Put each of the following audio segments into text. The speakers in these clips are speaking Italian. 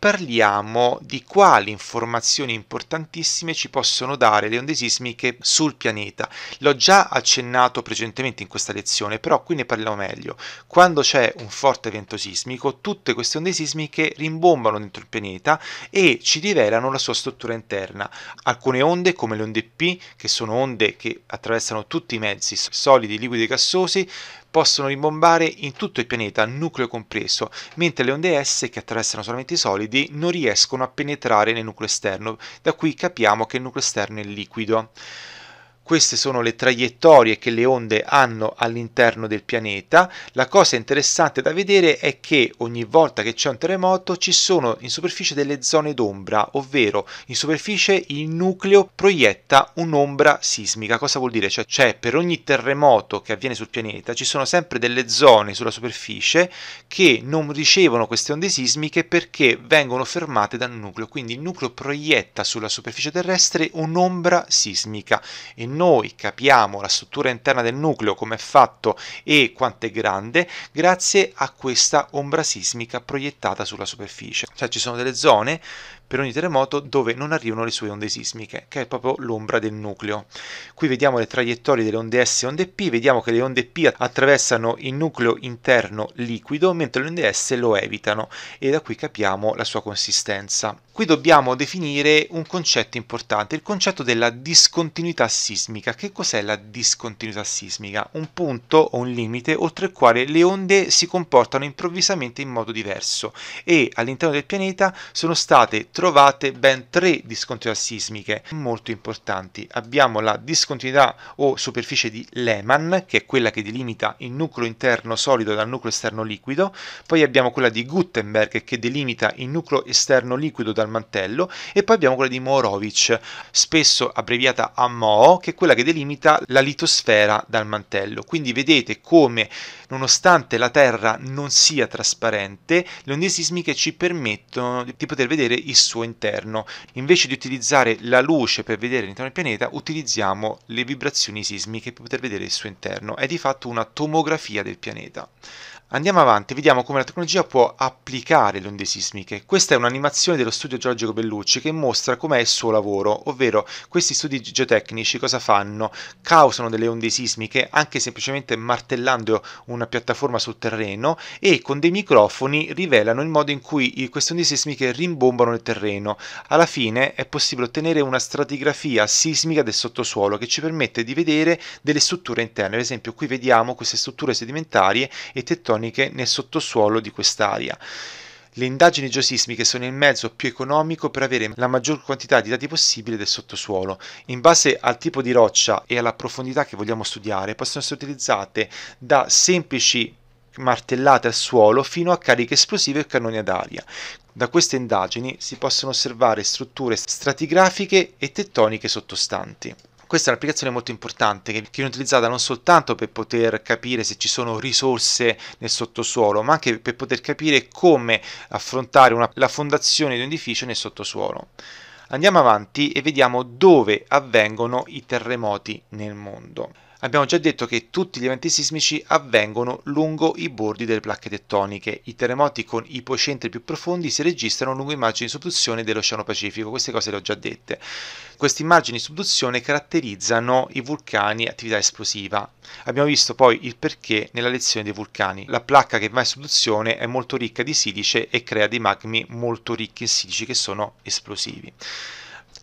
parliamo di quali informazioni importantissime ci possono dare le onde sismiche sul pianeta. L'ho già accennato precedentemente in questa lezione, però qui ne parliamo meglio. Quando c'è un forte evento sismico, tutte queste onde sismiche rimbombano dentro il pianeta e ci rivelano la sua struttura interna. Alcune onde, come le onde P, che sono onde che attraversano tutti i mezzi solidi, liquidi e gassosi, possono rimbombare in tutto il pianeta, nucleo compreso, mentre le onde S, che attraversano solamente i solidi, non riescono a penetrare nel nucleo esterno, da qui capiamo che il nucleo esterno è liquido. Queste sono le traiettorie che le onde hanno all'interno del pianeta. La cosa interessante da vedere è che ogni volta che c'è un terremoto ci sono in superficie delle zone d'ombra, ovvero in superficie il nucleo proietta un'ombra sismica. Cosa vuol dire? Cioè, cioè per ogni terremoto che avviene sul pianeta ci sono sempre delle zone sulla superficie che non ricevono queste onde sismiche perché vengono fermate dal nucleo. Quindi il nucleo proietta sulla superficie terrestre un'ombra sismica e noi capiamo la struttura interna del nucleo, come è fatto e quanto è grande, grazie a questa ombra sismica proiettata sulla superficie. Cioè ci sono delle zone per ogni terremoto dove non arrivano le sue onde sismiche, che è proprio l'ombra del nucleo. Qui vediamo le traiettorie delle onde S e onde P, vediamo che le onde P attraversano il nucleo interno liquido, mentre le onde S lo evitano e da qui capiamo la sua consistenza. Qui dobbiamo definire un concetto importante, il concetto della discontinuità sismica. Che cos'è la discontinuità sismica? Un punto o un limite oltre il quale le onde si comportano improvvisamente in modo diverso e all'interno del pianeta sono state trovate ben tre discontinuità sismiche molto importanti. Abbiamo la discontinuità o superficie di Lehmann, che è quella che delimita il nucleo interno solido dal nucleo esterno liquido, poi abbiamo quella di Gutenberg che delimita il nucleo esterno liquido dal mantello e poi abbiamo quella di Morovic, spesso abbreviata a MOO, che è quella che delimita la litosfera dal mantello. Quindi vedete come nonostante la Terra non sia trasparente, le onde sismiche ci permettono di poter vedere il suo interno. Invece di utilizzare la luce per vedere l'interno del pianeta, utilizziamo le vibrazioni sismiche per poter vedere il suo interno. È di fatto una tomografia del pianeta. Andiamo avanti, vediamo come la tecnologia può applicare le onde sismiche. Questa è un'animazione dello studio geologico Bellucci che mostra com'è il suo lavoro, ovvero questi studi geotecnici cosa fanno? Causano delle onde sismiche anche semplicemente martellando una piattaforma sul terreno e con dei microfoni rivelano il modo in cui queste onde sismiche rimbombano il terreno. Alla fine è possibile ottenere una stratigrafia sismica del sottosuolo che ci permette di vedere delle strutture interne. Ad esempio qui vediamo queste strutture sedimentarie e tettoniche vulcaniche nel sottosuolo di quest'area. Le indagini geosismiche sono il mezzo più economico per avere la maggior quantità di dati possibile del sottosuolo. In base al tipo di roccia e alla profondità che vogliamo studiare, possono essere utilizzate da semplici martellate al suolo fino a cariche esplosive e cannoni ad aria. Da queste indagini si possono osservare strutture stratigrafiche e tettoniche sottostanti. Questa è un'applicazione molto importante che viene utilizzata non soltanto per poter capire se ci sono risorse nel sottosuolo, ma anche per poter capire come affrontare una, la fondazione di un edificio nel sottosuolo. Andiamo avanti e vediamo dove avvengono i terremoti nel mondo. Abbiamo già detto che tutti gli eventi sismici avvengono lungo i bordi delle placche tettoniche. I terremoti con ipocentri più profondi si registrano lungo immagini di subduzione dell'Oceano Pacifico. Queste cose le ho già dette. Queste immagini di subduzione caratterizzano i vulcani attività esplosiva. Abbiamo visto poi il perché nella lezione dei vulcani. La placca che va in subduzione è molto ricca di silice e crea dei magmi molto ricchi in silici che sono esplosivi.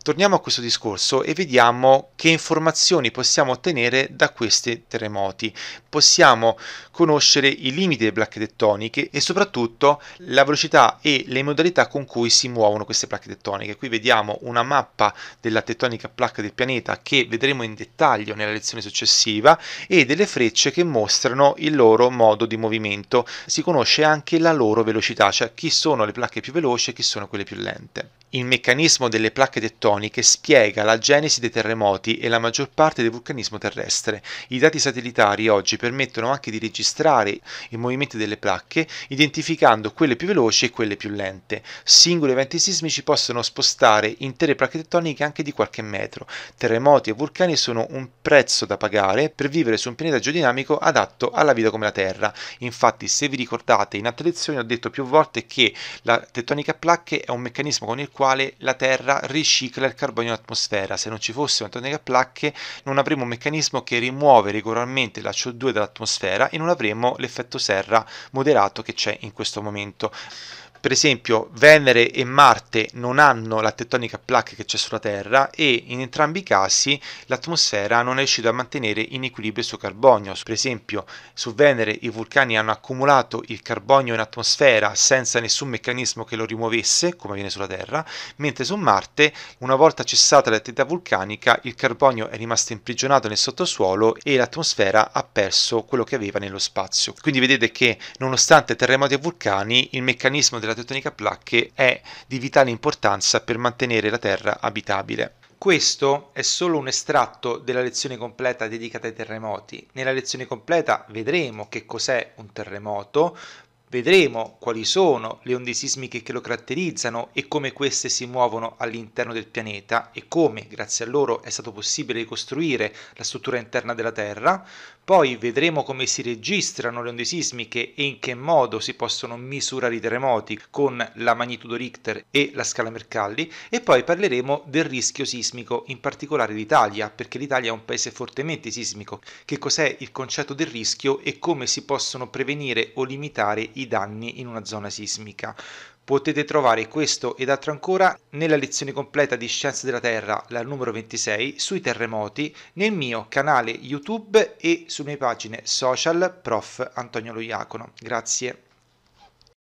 Torniamo a questo discorso e vediamo che informazioni possiamo ottenere da questi terremoti. Possiamo conoscere i limiti delle placche tettoniche e soprattutto la velocità e le modalità con cui si muovono queste placche tettoniche. Qui vediamo una mappa della tettonica placca del pianeta che vedremo in dettaglio nella lezione successiva e delle frecce che mostrano il loro modo di movimento. Si conosce anche la loro velocità, cioè chi sono le placche più veloci e chi sono quelle più lente. Il meccanismo delle placche tettoniche Tectoni che spiega la genesi dei terremoti e la maggior parte del vulcanismo terrestre. I dati satellitari oggi permettono anche di registrare i movimenti delle placche, identificando quelle più veloci e quelle più lente. Singoli eventi sismici possono spostare intere placche tettoniche anche di qualche metro. Terremoti e vulcani sono un prezzo da pagare per vivere su un pianeta geodinamico adatto alla vita come la Terra. Infatti, se vi ricordate, in altre lezioni ho detto più volte che la tettonica a placche è un meccanismo con il quale la Terra ricicla riciclare il carbonio in atmosfera. Se non ci fosse fossero a placche, non avremmo un meccanismo che rimuove regolarmente la CO2 dall'atmosfera e non avremmo l'effetto serra moderato che c'è in questo momento. Per esempio, Venere e Marte non hanno la tettonica plaque che c'è sulla Terra e in entrambi i casi l'atmosfera non è riuscita a mantenere in equilibrio il suo carbonio. Per esempio, su Venere i vulcani hanno accumulato il carbonio in atmosfera senza nessun meccanismo che lo rimuovesse, come avviene sulla Terra, mentre su Marte, una volta cessata l'attività vulcanica, il carbonio è rimasto imprigionato nel sottosuolo e l'atmosfera ha perso quello che aveva nello spazio. Quindi vedete che nonostante terremoti e vulcani, il meccanismo della della tettonica a placche è di vitale importanza per mantenere la Terra abitabile. Questo è solo un estratto della lezione completa dedicata ai terremoti. Nella lezione completa vedremo che cos'è un terremoto, Vedremo quali sono le onde sismiche che lo caratterizzano e come queste si muovono all'interno del pianeta e come, grazie a loro, è stato possibile ricostruire la struttura interna della Terra. Poi vedremo come si registrano le onde sismiche e in che modo si possono misurare i terremoti con la magnitudo Richter e la scala Mercalli. E poi parleremo del rischio sismico, in particolare l'Italia, perché l'Italia è un paese fortemente sismico. Che cos'è il concetto del rischio e come si possono prevenire o limitare i i danni in una zona sismica. Potete trovare questo ed altro ancora nella lezione completa di Scienze della Terra, la numero 26, sui terremoti, nel mio canale YouTube e sulle mie pagine social Prof. Antonio Loiacono. Grazie.